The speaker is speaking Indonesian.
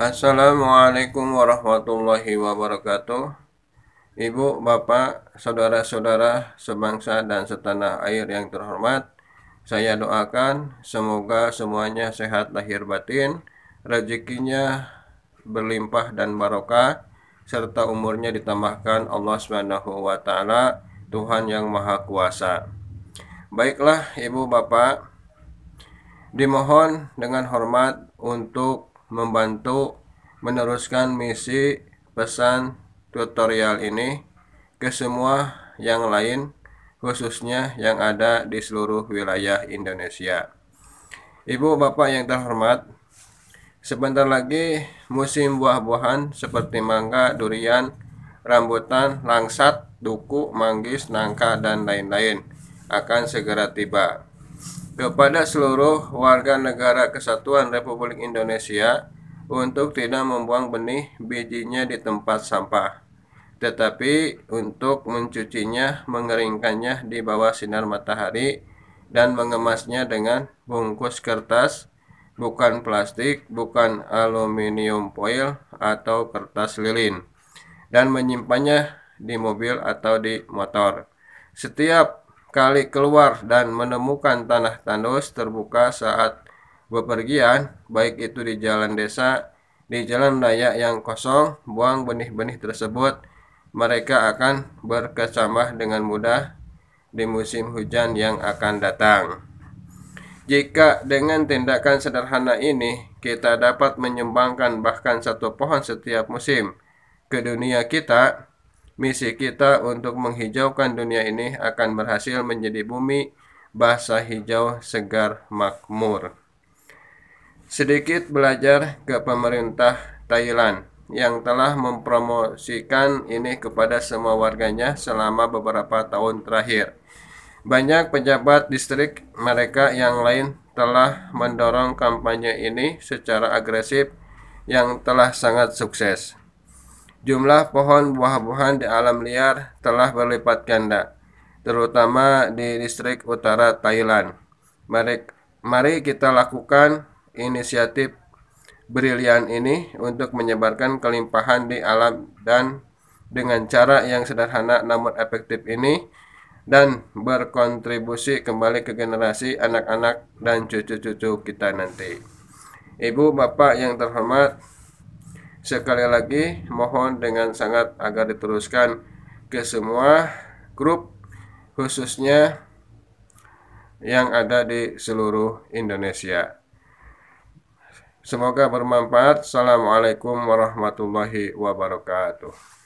Assalamualaikum warahmatullahi wabarakatuh. Ibu, Bapak, saudara-saudara sebangsa dan setanah air yang terhormat, saya doakan semoga semuanya sehat lahir batin, rezekinya berlimpah dan barokah, serta umurnya ditambahkan Allah SWT Tuhan yang Maha Kuasa. Baiklah, Ibu, Bapak, dimohon dengan hormat untuk membantu meneruskan misi pesan tutorial ini ke semua yang lain khususnya yang ada di seluruh wilayah Indonesia. Ibu bapak yang terhormat, sebentar lagi musim buah-buahan seperti mangga, durian, rambutan, langsat, duku, manggis, nangka, dan lain-lain akan segera tiba kepada seluruh warga negara Kesatuan Republik Indonesia untuk tidak membuang benih bijinya di tempat sampah, tetapi untuk mencucinya, mengeringkannya di bawah sinar matahari, dan mengemasnya dengan bungkus kertas, bukan plastik, bukan aluminium foil atau kertas lilin, dan menyimpannya di mobil atau di motor. Setiap kali keluar dan menemukan tanah tandus terbuka saat bepergian, baik itu di jalan desa, di jalan raya yang kosong, buang benih-benih tersebut, mereka akan berkecambah dengan mudah di musim hujan yang akan datang. Jika dengan tindakan sederhana ini kita dapat menyumbangkan bahkan satu pohon setiap musim ke dunia kita, Misi kita untuk menghijaukan dunia ini akan berhasil menjadi bumi bahasa hijau segar makmur. Sedikit belajar ke pemerintah Thailand yang telah mempromosikan ini kepada semua warganya selama beberapa tahun terakhir. Banyak pejabat distrik mereka yang lain telah mendorong kampanye ini secara agresif yang telah sangat sukses. Jumlah pohon buah-buahan di alam liar telah berlipat ganda, terutama di distrik utara Thailand. Mari, mari kita lakukan inisiatif brilian ini untuk menyebarkan kelimpahan di alam dan dengan cara yang sederhana namun efektif ini dan berkontribusi kembali ke generasi anak-anak dan cucu-cucu kita nanti. Ibu, bapak yang terhormat, Sekali lagi mohon dengan sangat agar diteruskan ke semua grup khususnya yang ada di seluruh Indonesia. Semoga bermanfaat. Assalamualaikum warahmatullahi wabarakatuh.